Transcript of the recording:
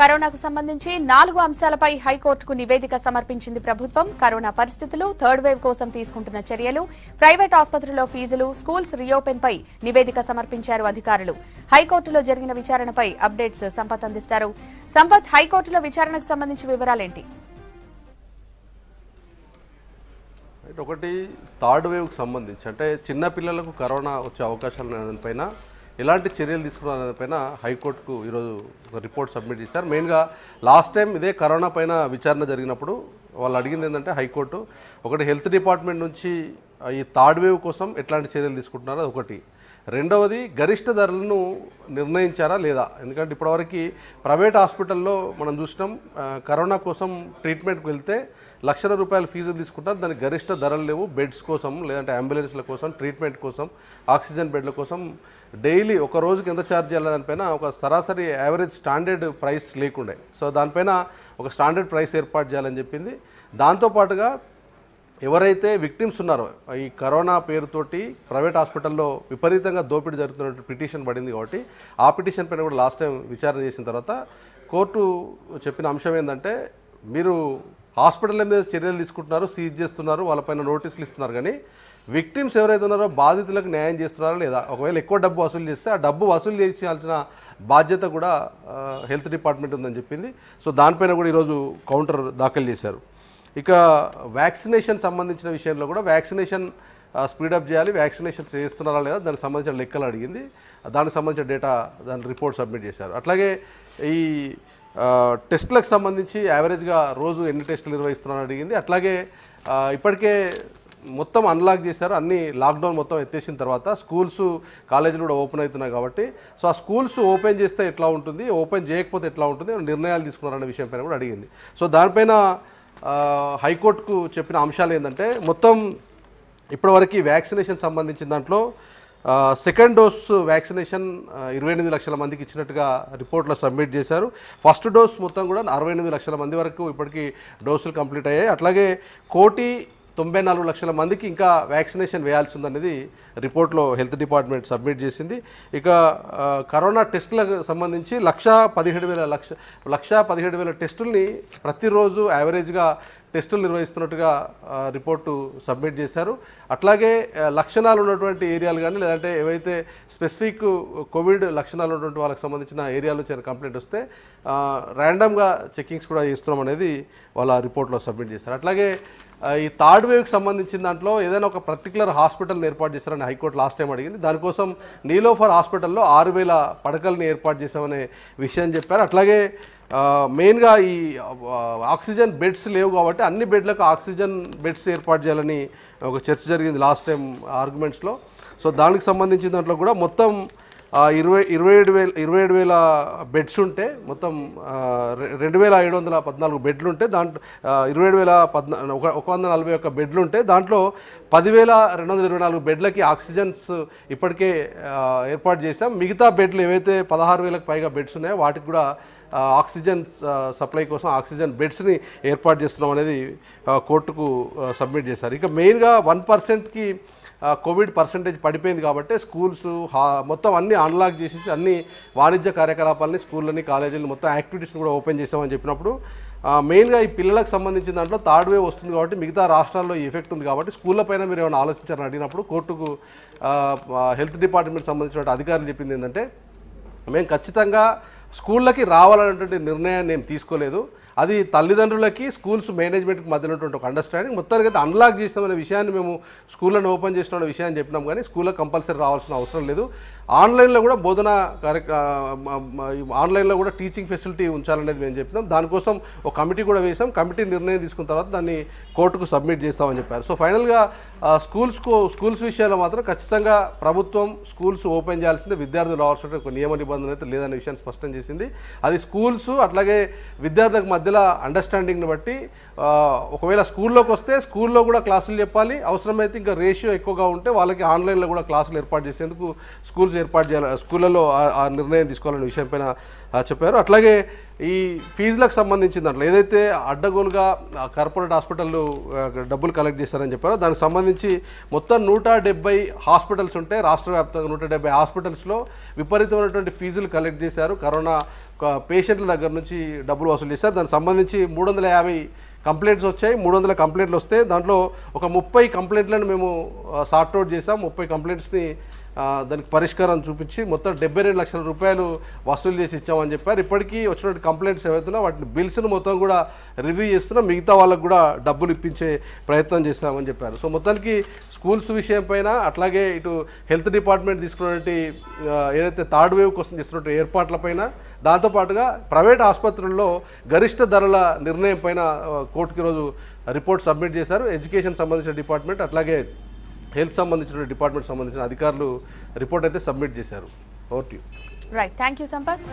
కరోనాకు సంబంధించి నాలుగు అంశాలపై హైకోర్టుకు నివేదిక సమర్పించింది ప్రభుత్వం కరోనా పరిస్థితులు థర్డ్ వేవ్ కోసం తీసుకుంటున్న చర్యలు ప్రైవేట్ ఆసుపత్రుల్లో ఫీజులు స్కూల్స్ రీఓపెన్పై నివేదిక సమర్పించారు అధికారులు హైకోర్టులో జరిగిన విచారణపై అప్డేట్స్ సంపత్ అందిస్తారు సంపత్ హైకోర్టులో విచారణకు సంబంధించి వివరాలేంటి ఒకటి థర్డ్ వేవ్కి సంబంధించి అంటే చిన్నపిల్లలకు కరోనా వచ్చే అవకాశాలు దానిపైన ఎలాంటి చర్యలు పైన హైకోర్టుకు ఈరోజు రిపోర్ట్ సబ్మిట్ చేశారు మెయిన్గా లాస్ట్ టైం ఇదే కరోనా పైన విచారణ జరిగినప్పుడు వాళ్ళు అడిగింది ఏంటంటే హైకోర్టు ఒకటి హెల్త్ డిపార్ట్మెంట్ నుంచి ఈ థర్డ్ వేవ్ కోసం ఎట్లాంటి చర్యలు తీసుకుంటున్నారో ఒకటి రెండవది గరిష్ట ధరలను నిర్ణయించారా లేదా ఎందుకంటే ఇప్పటివరకు ప్రైవేట్ హాస్పిటల్లో మనం చూసినాం కరోనా కోసం ట్రీట్మెంట్కి వెళ్తే లక్షల రూపాయల ఫీజు తీసుకుంటారు దానికి గరిష్ట ధరలు లేవు బెడ్స్ కోసం లేదంటే అంబులెన్స్ల కోసం ట్రీట్మెంట్ కోసం ఆక్సిజన్ బెడ్ల కోసం డైలీ ఒక రోజుకి ఎంత ఛార్జ్ చేయాలి దానిపైన ఒక సరాసరి యావరేజ్ స్టాండర్డ్ ప్రైస్ లేకుండే సో దానిపైన ఒక స్టాండర్డ్ ప్రైస్ ఏర్పాటు చేయాలని చెప్పింది దాంతోపాటుగా ఎవరైతే విక్టిమ్స్ ఉన్నారో ఈ కరోనా పేరుతోటి ప్రైవేట్ హాస్పిటల్లో విపరీతంగా దోపిడీ జరుగుతున్నట్టు పిటిషన్ పడింది కాబట్టి ఆ పిటిషన్ పైన కూడా లాస్ట్ టైం విచారణ చేసిన తర్వాత కోర్టు చెప్పిన అంశం ఏంటంటే మీరు హాస్పిటల్ మీద చర్యలు తీసుకుంటున్నారు సీజ్ చేస్తున్నారు వాళ్ళపైన నోటీసులు ఇస్తున్నారు కానీ విక్టిమ్స్ ఎవరైతే ఉన్నారో బాధితులకు న్యాయం చేస్తున్నారా లేదా ఒకవేళ ఎక్కువ డబ్బు వసూలు చేస్తే ఆ డబ్బు వసూలు చేయాల్సిన బాధ్యత కూడా హెల్త్ డిపార్ట్మెంట్ ఉందని చెప్పింది సో దానిపైన కూడా ఈరోజు కౌంటర్ దాఖలు చేశారు ఇక వ్యాక్సినేషన్ సంబంధించిన విషయంలో కూడా వ్యాక్సినేషన్ స్పీడప్ చేయాలి వ్యాక్సినేషన్ చేస్తున్నారా లేదా దానికి సంబంధించిన లెక్కలు అడిగింది దానికి సంబంధించిన డేటా దాని రిపోర్ట్ సబ్మిట్ చేశారు అట్లాగే ఈ టెస్టులకు సంబంధించి యావరేజ్గా రోజు ఎన్ని టెస్టులు నిర్వహిస్తున్నారని అడిగింది అట్లాగే ఇప్పటికే మొత్తం అన్లాక్ చేశారు అన్ని లాక్డౌన్ మొత్తం ఎత్తేసిన తర్వాత స్కూల్స్ కాలేజీలు కూడా ఓపెన్ అవుతున్నాయి కాబట్టి సో ఆ స్కూల్స్ ఓపెన్ చేస్తే ఎట్లా ఉంటుంది ఓపెన్ చేయకపోతే ఎట్లా ఉంటుంది నిర్ణయాలు తీసుకున్నారనే విషయంపైన కూడా అడిగింది సో దానిపైన హైకోర్టుకు చెప్పిన అంశాలు ఏంటంటే మొత్తం ఇప్పటివరకు వ్యాక్సినేషన్ సంబంధించిన దాంట్లో సెకండ్ డోస్ వ్యాక్సినేషన్ ఇరవై ఎనిమిది లక్షల మందికి ఇచ్చినట్టుగా రిపోర్ట్లో సబ్మిట్ చేశారు ఫస్ట్ డోస్ మొత్తం కూడా అరవై ఎనిమిది లక్షల మంది వరకు ఇప్పటికీ డోసులు కంప్లీట్ అయ్యాయి అట్లాగే కోటి తొంభై నాలుగు లక్షల మందికి ఇంకా వ్యాక్సినేషన్ వేయాల్సి ఉందనేది రిపోర్ట్లో హెల్త్ డిపార్ట్మెంట్ సబ్మిట్ చేసింది ఇక కరోనా టెస్టులకు సంబంధించి లక్ష పదిహేడు వేల లక్ష లక్ష పదిహేడు వేల టెస్టుల్ని ప్రతిరోజు యావరేజ్గా టెస్టులు నిర్వహిస్తున్నట్టుగా రిపోర్టు సబ్మిట్ చేశారు అట్లాగే లక్షణాలు ఉన్నటువంటి ఏరియాలు కానీ లేదంటే ఏవైతే స్పెసిఫిక్ కోవిడ్ లక్షణాలు ఉన్నటువంటి వాళ్ళకి సంబంధించిన ఏరియాలో చిన్న కంప్లైంట్ వస్తే ర్యాండమ్గా చెక్కింగ్స్ కూడా చేస్తున్నాం అనేది వాళ్ళ రిపోర్ట్లో సబ్మిట్ చేశారు అట్లాగే ఈ థర్డ్ వేవ్కి సంబంధించిన దాంట్లో ఏదైనా ఒక పర్టికులర్ హాస్పిటల్ని ఏర్పాటు చేశారని హైకోర్టు లాస్ట్ టైం అడిగింది దానికోసం నీలోఫర్ హాస్పిటల్లో ఆరు వేల పడకల్ని ఏర్పాటు చేశామనే విషయం చెప్పారు అట్లాగే మెయిన్గా ఈ ఆక్సిజన్ బెడ్స్ లేవు కాబట్టి అన్ని బెడ్లకు ఆక్సిజన్ బెడ్స్ ఏర్పాటు చేయాలని ఒక చర్చ జరిగింది లాస్ట్ టైం ఆర్గ్యుమెంట్స్లో సో దానికి సంబంధించిన దాంట్లో కూడా మొత్తం ఇరవై ఇరవై ఏడు వేల ఇరవై ఏడు వేల బెడ్స్ ఉంటే మొత్తం రెండు వేల ఏడు వందల పద్నాలుగు బెడ్లు ఉంటే దాంట్లో ఇరవై ఏడు వేల పద్నా ఒక ఒక వంద నలభై ఒక్క బెడ్లు ఉంటే దాంట్లో పదివేల రెండు వందల ఇరవై నాలుగు బెడ్లకి ఆక్సిజన్స్ ఇప్పటికే ఏర్పాటు చేశాం మిగతా బెడ్లు ఏవైతే పదహారు వేలకు పైగా బెడ్స్ ఉన్నాయో వాటికి కూడా ఆక్సిజన్ సప్లై కోసం ఆక్సిజన్ బెడ్స్ని ఏర్పాటు చేస్తున్నాం అనేది కోర్టుకు సబ్మిట్ చేశారు ఇక మెయిన్గా వన్ పర్సెంట్కి కోవిడ్ పర్సంటేజ్ పడిపోయింది కాబట్టి స్కూల్స్ మొత్తం అన్ని అన్లాక్ చేసేసి అన్ని వాణిజ్య కార్యకలాపాలని స్కూళ్ళని కాలేజీలని మొత్తం యాక్టివిటీస్ని కూడా ఓపెన్ చేసామని చెప్పినప్పుడు మెయిన్గా ఈ పిల్లలకు సంబంధించిన దాంట్లో థర్డ్ వేవ్ వస్తుంది కాబట్టి మిగతా రాష్ట్రాల్లో ఎఫెక్ట్ ఉంది కాబట్టి స్కూళ్ళ పైన మీరు ఏమైనా ఆలోచించారని అడిగినప్పుడు కోర్టుకు హెల్త్ డిపార్ట్మెంట్ సంబంధించిన అధికారులు చెప్పింది ఏంటంటే మేము ఖచ్చితంగా స్కూళ్ళకి రావాలనేటువంటి నిర్ణయాన్ని నేను తీసుకోలేదు అది తల్లిదండ్రులకి స్కూల్స్ మేనేజ్మెంట్కి మధ్య ఉన్నటువంటి ఒక అండర్స్టాండింగ్ మొత్తానికి అయితే అన్లాక్ చేస్తామనే విషయాన్ని మేము స్కూళ్ళను ఓపెన్ చేసిన విషయాన్ని చెప్పినాం కానీ స్కూల్లో కంపల్సరీ రావాల్సిన అవసరం లేదు ఆన్లైన్లో కూడా బోధన ఆన్లైన్లో కూడా టీచింగ్ ఫెసిలిటీ ఉంచాలనేది మేము చెప్పినాం దానికోసం ఒక కమిటీ కూడా వేసాం కమిటీ నిర్ణయం తీసుకున్న తర్వాత దాన్ని కోర్టుకు సబ్మిట్ చేస్తామని చెప్పారు సో ఫైనల్గా స్కూల్స్ స్కూల్స్ విషయాల్లో మాత్రం ఖచ్చితంగా ప్రభుత్వం స్కూల్స్ ఓపెన్ చేయాల్సిందే విద్యార్థులు రావాల్సిన ఒక నియమ నిబంధన అయితే లేదనే విషయాన్ని స్పష్టం చేసింది అది స్కూల్స్ అట్లాగే విద్యార్థుల మధ్యలో అండర్స్టాండింగ్ని బట్టి ఒకవేళ స్కూల్లోకి వస్తే స్కూల్లో కూడా క్లాసులు చెప్పాలి అవసరమైతే ఇంకా రేషియో ఎక్కువగా ఉంటే వాళ్ళకి ఆన్లైన్లో కూడా క్లాసులు ఏర్పాటు చేసేందుకు స్కూల్స్ ఏర్పాటు చేయాలి స్కూళ్ళలో ఆ నిర్ణయం తీసుకోవాలనే విషయంపైన చెప్పారు అట్లాగే ఈ ఫీజులకు సంబంధించిన దాంట్లో ఏదైతే అడ్డగోలుగా కార్పొరేట్ హాస్పిటళ్ళు డబ్బులు కలెక్ట్ చేశారని చెప్పారో దానికి సంబంధించి మొత్తం నూట డెబ్బై హాస్పిటల్స్ ఉంటే రాష్ట్ర వ్యాప్తంగా నూట డెబ్బై హాస్పిటల్స్లో విపరీతమైనటువంటి ఫీజులు కలెక్ట్ చేశారు కరోనా పేషెంట్ల దగ్గర నుంచి డబ్బులు వసూలు చేశారు దానికి సంబంధించి మూడు వందల యాభై కంప్లైంట్స్ వచ్చాయి మూడు వందల కంప్లైంట్లు వస్తే దాంట్లో ఒక ముప్పై కంప్లైంట్లను మేము సార్ట్అవుట్ చేసాం ముప్పై కంప్లైంట్స్ని దానికి పరిష్కారం చూపించి మొత్తం డెబ్బై రెండు లక్షల రూపాయలు వసూలు చేసి ఇచ్చామని చెప్పారు ఇప్పటికీ వచ్చినటువంటి కంప్లైంట్స్ ఏవైతున్నా వాటిని బిల్స్ను మొత్తం కూడా రివ్యూ చేస్తున్నా మిగతా వాళ్ళకు కూడా డబ్బులు ఇప్పించే ప్రయత్నం చేస్తామని చెప్పారు సో మొత్తానికి స్కూల్స్ విషయం పైన అట్లాగే ఇటు హెల్త్ డిపార్ట్మెంట్ తీసుకున్నటువంటి ఏదైతే థర్డ్ వేవ్ కోసం చేస్తున్నటువంటి ఏర్పాట్లపైన దాంతోపాటుగా ప్రైవేట్ ఆసుపత్రుల్లో గరిష్ట ధరల నిర్ణయం పైన కోర్టుకి రోజు రిపోర్ట్ సబ్మిట్ చేశారు ఎడ్యుకేషన్ సంబంధించిన డిపార్ట్మెంట్ అట్లాగే హెల్త్ సంబంధించిన డిపార్ట్మెంట్ సంబంధించిన అధికారులు రిపోర్ట్ అయితే సబ్మిట్ చేశారు over right thank you Sampath